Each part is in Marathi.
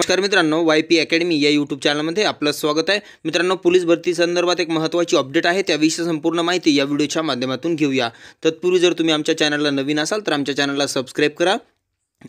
नमस्कार मित्रांनो वाय पी अकॅडमी या यूट्यूब चॅनलमध्ये आपलं स्वागत आहे मित्रांनो पोलीस भरती संदर्भात एक महत्त्वाची अपडेट आहे त्याविषयी संपूर्ण माहिती या व्हिडिओच्या माध्यमातून घेऊया तत्पूर्वी जर तुम्ही आमच्या चॅनलला नवीन असाल तर आमच्या चॅनलला सबस्क्राईब करा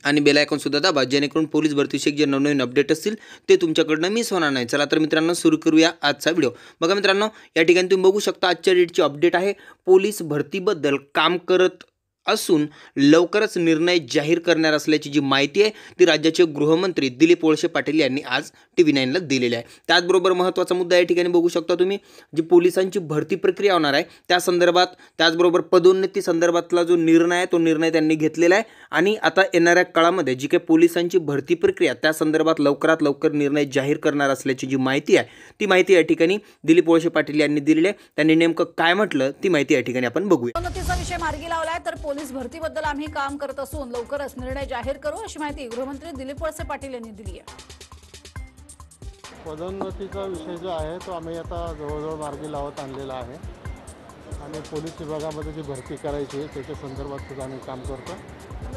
आणि बेल सुद्धा दाबा जेणेकरून पोलीस एक जे नवनवीन अपडेट असतील ते तुमच्याकडनं मिस होणार नाही चला तर मित्रांनो सुरू करूया आजचा व्हिडिओ बघा मित्रांनो या ठिकाणी तुम्ही बघू शकता आजच्या डेटची अपडेट आहे पोलीस भरतीबद्दल काम करत असून लवकरच निर्णय जाहीर करणार असल्याची जी माहिती आहे ती राज्याचे गृहमंत्री दिलीप वळसे पाटील यांनी आज टी व्ही नाईनला दिलेली आहे त्याचबरोबर महत्त्वाचा मुद्दा या ठिकाणी बघू शकता तुम्ही जी पोलिसांची भरती प्रक्रिया होणार आहे त्या संदर्भात त्याचबरोबर पदोन्नती संदर्भातला जो निर्णय आहे तो निर्णय त्यांनी घेतलेला आहे आणि आता येणाऱ्या काळामध्ये जी काही पोलिसांची भरती प्रक्रिया त्या संदर्भात लवकरात लवकर निर्णय जाहीर करणार असल्याची जी माहिती आहे ती माहिती या ठिकाणी दिलीप वळसे पाटील यांनी दिलेली आहे त्यांनी नेमकं काय म्हटलं ती माहिती या ठिकाणी आपण बघूया विषय मार्गी लावला तर पोलीस भरतीबद्दल आम्ही काम करत असून लवकरच निर्णय जाहीर करू अशी माहिती गृहमंत्री दिलीप वळसे पाटील यांनी दिली आहे पदोन्नतीचा विषय जो आहे तो आम्ही आता जवळजवळ मार्गी लावत आणलेला आहे आणि पोलीस विभागामध्ये जी भरती करायची त्याच्या संदर्भात सुद्धा आम्ही काम करतो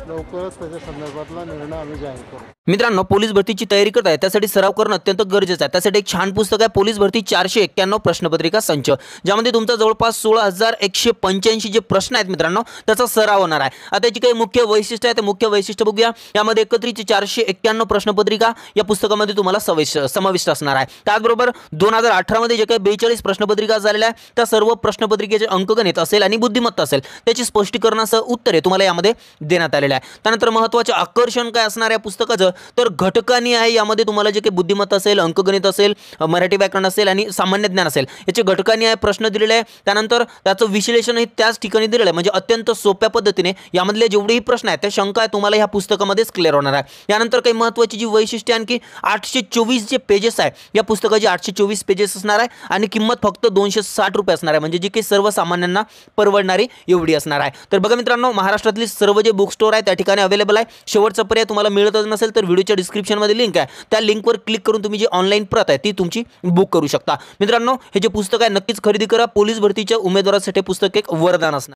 लवकरच त्याच्या संदर्भातला निर्णय आम्ही जाहीर करू मित्रांनो पोलीस भरतीची तयारी करत आहे त्यासाठी सराव करणं अत्यंत गरजेचं आहे त्यासाठी एक छान पुस्तक आहे पोलीस भरती चारशे एक्क्याण्णव प्रश्नपत्रिका संच ज्यामध्ये तुमचा जवळपास सोळा हजार एकशे पंच्याऐंशी जे प्रश्न आहेत मित्रांनो त्याचा सराव होणार आहे आता त्याची काही मुख्य वैशिष्ट्य आहे ते मुख्य वैशिष्ट्य बघूया यामध्ये एकत्रित चारशे एक्क्याण्णव प्रश्नपत्रिका या पुस्तकामध्ये तुम्हाला सविश समाविष्ट असणार आहे त्याचबरोबर दोन हजार अठरामध्ये जे काही बेचाळीस प्रश्नपत्रिका झालेल्या आहेत त्या सर्व प्रश्नपत्रिकेचे अंकगणित असेल आणि बुद्धिमत्ता असेल त्याची स्पष्टीकरणाचं उत्तर उत्तरे तुम्हाला यामध्ये देण्यात आलेलं आहे त्यानंतर महत्त्वाचे आकर्षण काय असणार या पुस्तकाचं तर घटकांनी आहे यामध्ये तुम्हाला जे काही बुद्धिमत्ता असेल अंकगणित असेल मराठी व्याकरण असेल आणि सामान्य ज्ञान असेल याचे घटकांनी आहे प्रश्न दिलेले आहे त्यानंतर त्याचं विश्लेषणही त्याच ठिकाणी दिलेलं आहे म्हणजे अत्यंत सोप्या पद्धतीने यामधले जेवढेही प्रश्न आहेत त्या शंका आहे तुम्हाला ह्या पुस्तकामध्येच क्लिअर होणार आहे यानंतर काही महत्त्वाची जी वैशिष्ट्य आणखी आठशे चोवीस जे पेजेस आहे या पुस्तकाची आठशे चोवीस पेजेस असणार आहे आणि किंमत फक्त दोनशे साठ रुपये असणार आहे म्हणजे जी काही सर्व सर्वसामान्यांना परवडणारी एवढी असणार आहे तर बघा मित्रांनो महाराष्ट्रातली सर्व जे बुक स्टोर आहे त्या ठिकाणी अवेलेबल आहे शेवटचा पर्याय तुम्हाला मिळतच नसेल तर व्हिडिओच्या डिस्क्रिप्शनमध्ये लिंक आहे त्या लिंकवर क्लिक करून तुम्ही जी ऑनलाईन प्रत आहे ती तुमची बुक करू शकता मित्रांनो हे जे पुस्तक आहे नक्कीच खरेदी करा पोलीस भरतीच्या उमेदवारासाठी पुस्तक एक वरदान असणार